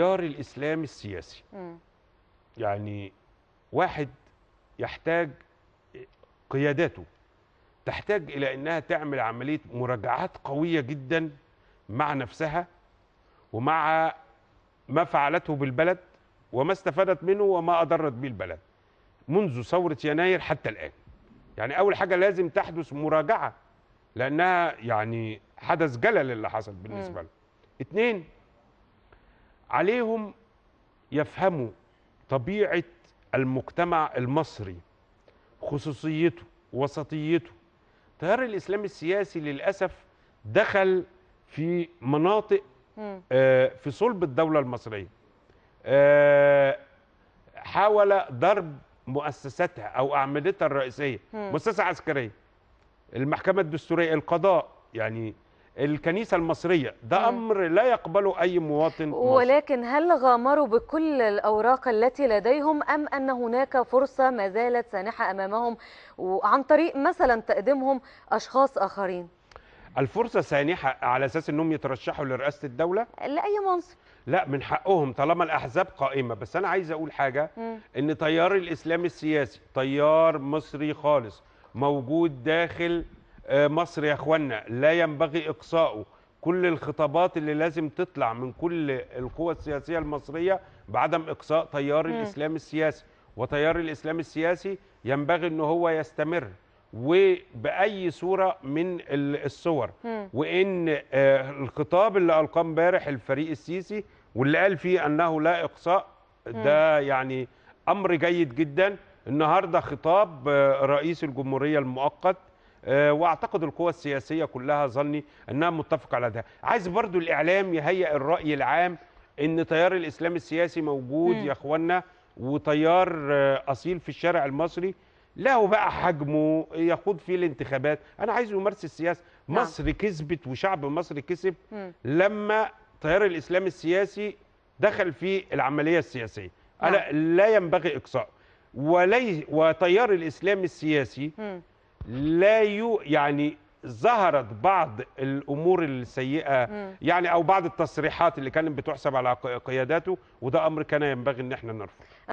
التيار الإسلام السياسي م. يعني واحد يحتاج قياداته تحتاج الى انها تعمل عمليه مراجعات قويه جدا مع نفسها ومع ما فعلته بالبلد وما استفادت منه وما اضرت به البلد منذ ثوره يناير حتى الان يعني اول حاجه لازم تحدث مراجعه لانها يعني حدث جلل اللي حصل بالنسبه له اثنين عليهم يفهموا طبيعة المجتمع المصري خصوصيته وسطيته تيار الإسلام السياسي للأسف دخل في مناطق آه في صلب الدولة المصرية آه حاول ضرب مؤسساتها أو أعمدتها الرئيسية مؤسسة عسكرية المحكمة الدستورية القضاء يعني الكنيسة المصرية ده أمر لا يقبله أي مواطن ولكن مصر. هل غامروا بكل الأوراق التي لديهم أم أن هناك فرصة ما زالت سانحة أمامهم وعن طريق مثلا تقديمهم أشخاص آخرين الفرصة سانحة على أساس أنهم يترشحوا لرئاسة الدولة لأي منصب لا من حقهم طالما الأحزاب قائمة بس أنا عايز أقول حاجة م. أن تيار الإسلام السياسي تيار مصري خالص موجود داخل آه، مصر يا اخوانا لا ينبغي اقصائه كل الخطابات اللي لازم تطلع من كل القوى السياسيه المصريه بعدم اقصاء تيار الاسلام السياسي وتيار الاسلام السياسي ينبغي ان هو يستمر وباي صوره من الصور وان آه، الخطاب اللي القاه امبارح الفريق السيسي واللي قال فيه انه لا اقصاء ده يعني امر جيد جدا النهارده خطاب آه، رئيس الجمهوريه المؤقت آه، واعتقد القوى السياسيه كلها ظني انها متفقه على ده عايز برضو الاعلام يهيئ الراي العام ان تيار الاسلام السياسي موجود يا اخوانا وتيار آه، اصيل في الشارع المصري له بقى حجمه يخوض فيه الانتخابات انا عايز يمارس السياسه نعم. مصر كسبت وشعب مصر كسب لما تيار الاسلام السياسي دخل في العمليه السياسيه نعم. لا ينبغي اقصاء ولي وتيار الاسلام السياسي لا يو يعني ظهرت بعض الامور السيئه يعني او بعض التصريحات اللي كانت بتحسب على قياداته وده امر كان ينبغي ان احنا نرفضه